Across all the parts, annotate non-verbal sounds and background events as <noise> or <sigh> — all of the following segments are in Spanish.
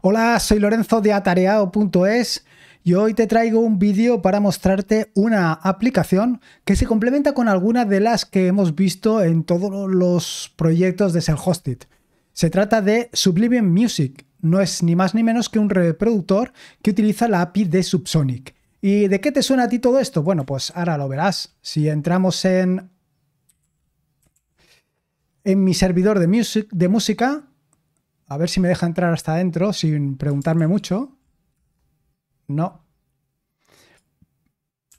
Hola, soy Lorenzo de atareado.es y hoy te traigo un vídeo para mostrarte una aplicación que se complementa con algunas de las que hemos visto en todos los proyectos de Self-Hosted. Se trata de Sublime Music, no es ni más ni menos que un reproductor que utiliza la API de Subsonic. ¿Y de qué te suena a ti todo esto? Bueno, pues ahora lo verás. Si entramos en, en mi servidor de música, a ver si me deja entrar hasta adentro sin preguntarme mucho. No.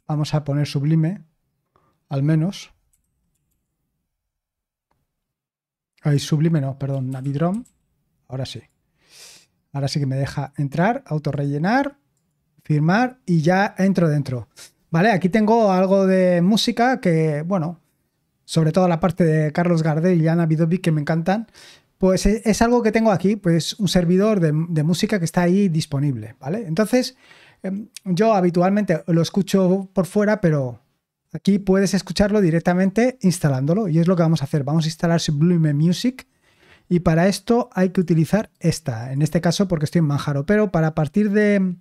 Vamos a poner sublime, al menos. Ay, sublime no, perdón, Navidrom. Ahora sí. Ahora sí que me deja entrar, autorrellenar, firmar y ya entro dentro. Vale, aquí tengo algo de música que, bueno, sobre todo la parte de Carlos Gardel y Ana Vidovic que me encantan, pues eh, es algo que tengo aquí, pues un servidor de, música que está ahí disponible, ¿vale? Entonces, em, yo habitualmente lo escucho por fuera, pero aquí puedes escucharlo directamente instalándolo y es lo que vamos a hacer. Vamos a instalar Sublime Music y para esto hay que utilizar esta, en este caso porque estoy en Manjaro, pero para partir de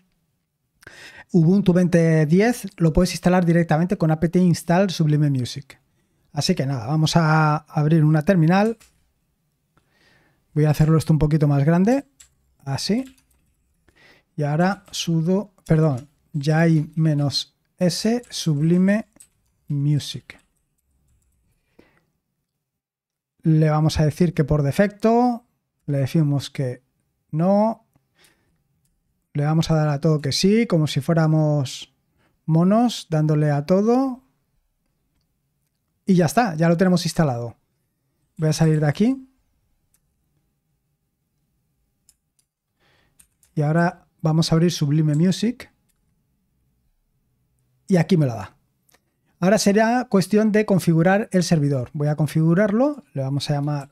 Ubuntu 20.10 lo puedes instalar directamente con apt install Sublime Music. Así que nada, vamos a abrir una terminal Voy a hacerlo esto un poquito más grande, así. Y ahora sudo, perdón, ya hay menos S sublime music. Le vamos a decir que por defecto, le decimos que no, le vamos a dar a todo que sí, como si fuéramos monos, dándole a todo. Y ya está, ya lo tenemos instalado. Voy a salir de aquí. Y ahora vamos a abrir Sublime Music. Y aquí me lo da. Ahora será cuestión de configurar el servidor. Voy a configurarlo, le vamos a llamar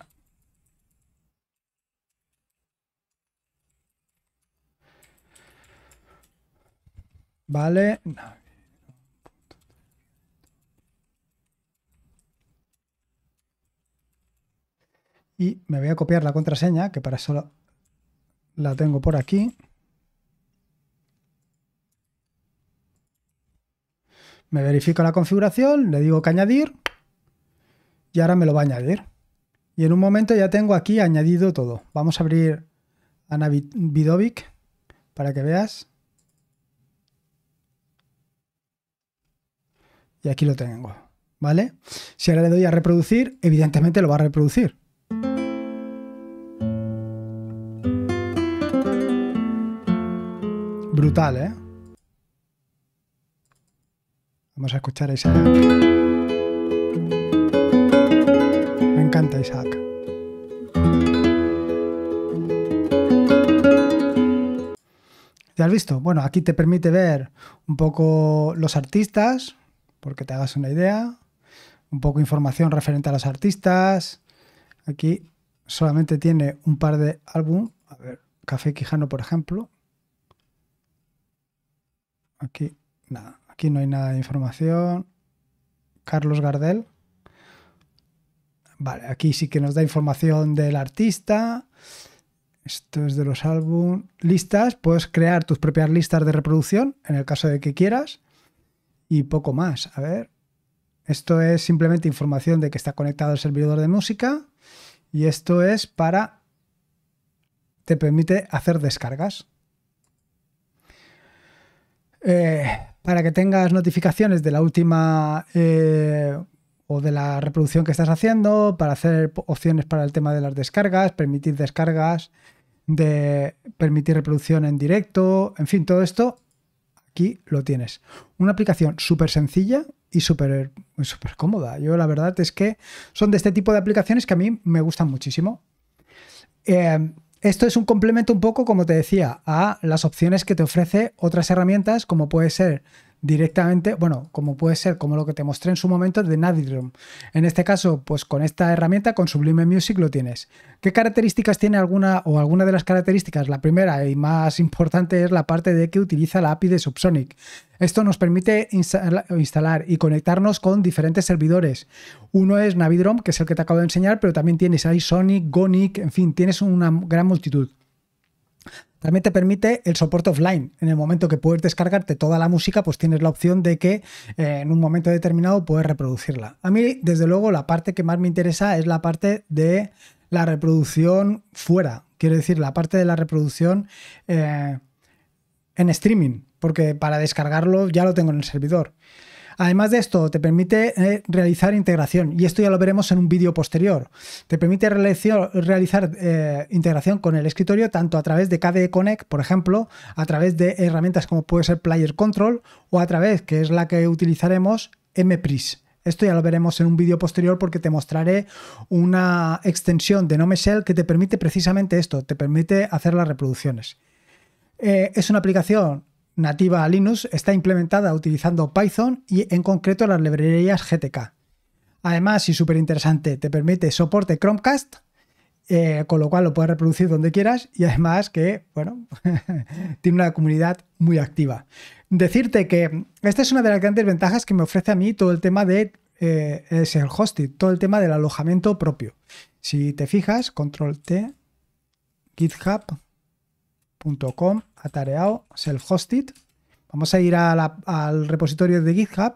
Vale. Y me voy a copiar la contraseña, que para eso la tengo por aquí. Me verifico la configuración, le digo que añadir y ahora me lo va a añadir. Y en un momento ya tengo aquí añadido todo. Vamos a abrir Vidovic para que veas. Y aquí lo tengo, ¿vale? Si ahora le doy a reproducir, evidentemente lo va a reproducir. brutal, ¿eh? Vamos a escuchar a Isaac. Me encanta Isaac. ¿Ya has visto? Bueno, aquí te permite ver un poco los artistas, porque te hagas una idea, un poco información referente a los artistas. Aquí solamente tiene un par de álbum. A ver, Café Quijano, por ejemplo. Aquí nada, aquí no hay nada de información. Carlos Gardel. Vale, aquí sí que nos da información del artista. Esto es de los álbumes. Listas, puedes crear tus propias listas de reproducción en el caso de que quieras. Y poco más. A ver. Esto es simplemente información de que está conectado el servidor de música. Y esto es para... Te permite hacer descargas. Eh, para que tengas notificaciones de la última eh, o de la reproducción que estás haciendo, para hacer opciones para el tema de las descargas, permitir descargas, de permitir reproducción en directo, en fin, todo esto aquí lo tienes. Una aplicación súper sencilla y súper super cómoda. Yo la verdad es que son de este tipo de aplicaciones que a mí me gustan muchísimo. Eh, esto es un complemento un poco, como te decía, a las opciones que te ofrece otras herramientas, como puede ser directamente, bueno, como puede ser, como lo que te mostré en su momento de Navidrome. En este caso, pues con esta herramienta, con Sublime Music lo tienes. ¿Qué características tiene alguna o alguna de las características? La primera y más <laughs> importante es la parte de que utiliza la API de Subsonic. Esto nos permite instalar y conectarnos con diferentes servidores. Uno es Navidrom, que es el que te acabo de enseñar, pero también tienes Sonic, Gonic, en fin, tienes una gran multitud. También te permite el soporte offline. En el momento que puedes descargarte toda la música, pues tienes la opción de que eh, en un momento determinado puedes reproducirla. A mí, desde luego, la parte que más me interesa es la parte de la reproducción fuera. Quiero decir, la parte de la reproducción eh, en streaming, porque para descargarlo ya lo tengo en el servidor. Además de esto, te permite eh, realizar integración, y esto ya lo veremos en un vídeo posterior. Te permite realizar eh, integración con el escritorio tanto a través de KDE Connect, por ejemplo, a través de herramientas como puede ser Player Control o a través, que es la que utilizaremos, MPRIS. Esto ya lo veremos en un vídeo posterior porque te mostraré una extensión de Nome que te permite precisamente esto, te permite hacer las reproducciones. Eh, es una aplicación nativa a Linux está implementada utilizando Python y en concreto las librerías GTK. Además, y súper interesante, te permite soporte Chromecast, eh, con lo cual lo puedes reproducir donde quieras y además que, bueno, <laughs> tiene una comunidad muy activa. Decirte que esta es una de las grandes ventajas que me ofrece a mí todo el tema de eh, es el hosting, todo el tema del alojamiento propio. Si te fijas, control T, GitHub, .com atareado self-hosted. Vamos a ir al repositorio de GitHub.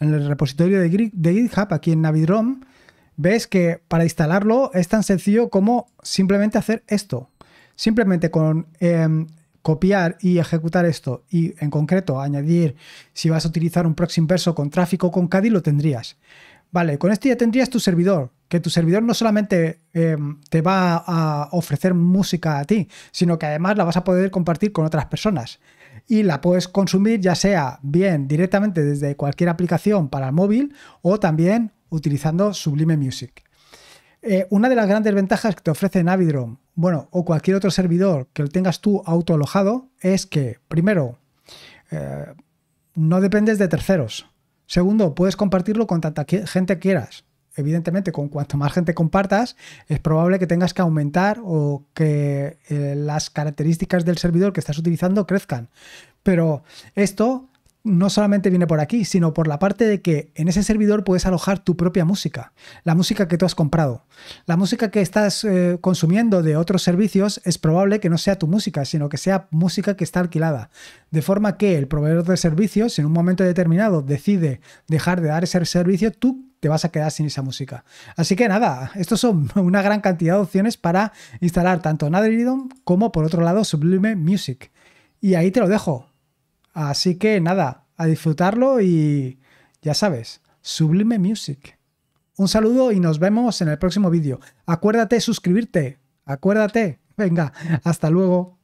En el repositorio de, GitHub, aquí en Navidrom, ves que para instalarlo es tan sencillo como simplemente hacer esto. Simplemente con em, copiar y ejecutar esto y en concreto añadir si vas a utilizar un proxy inverso con tráfico con Cadi lo tendrías. Vale, con esto ya tendrías tu servidor, que tu servidor no solamente em, te va a ofrecer música a ti, sino que además la vas a poder compartir con otras personas. Y la puedes consumir ya sea bien directamente desde cualquier aplicación para el móvil o también utilizando Sublime Music. Eh, una de las grandes ventajas que te ofrece Navidrom, bueno, o cualquier otro servidor que lo tengas tú autoalojado, es que, primero, eh, no dependes de terceros. Segundo, puedes compartirlo con tanta gente quieras. Evidentemente, con cuanto más gente compartas, es probable que tengas que aumentar o que eh, las características del servidor que estás utilizando crezcan. Pero esto no solamente viene por aquí, sino por la parte de que en ese servidor puedes alojar tu propia música, la música que tú has comprado. La música que estás eh, consumiendo de otros servicios es probable que no sea tu música, sino que sea música que está alquilada. De forma que el proveedor de servicios, en un momento determinado, decide dejar de dar ese servicio, tú te vas a quedar sin esa música. Así que nada, estos son <laughs> una gran cantidad de opciones para instalar tanto Nadridom como por otro lado Sublime Music. Y ahí te lo dejo. Así que nada, a disfrutarlo y ya sabes, Sublime Music. Un saludo y nos vemos en el próximo vídeo. Acuérdate suscribirte. Acuérdate. Venga, hasta luego.